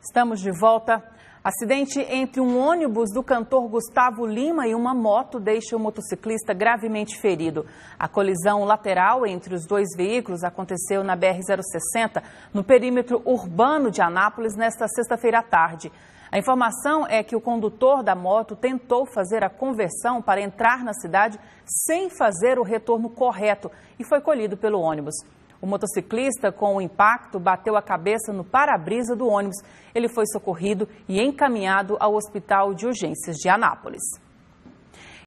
Estamos de volta. Acidente entre um ônibus do cantor Gustavo Lima e uma moto deixa o motociclista gravemente ferido. A colisão lateral entre os dois veículos aconteceu na BR-060, no perímetro urbano de Anápolis, nesta sexta-feira à tarde. A informação é que o condutor da moto tentou fazer a conversão para entrar na cidade sem fazer o retorno correto e foi colhido pelo ônibus. O motociclista, com o impacto, bateu a cabeça no para-brisa do ônibus. Ele foi socorrido e encaminhado ao Hospital de Urgências de Anápolis.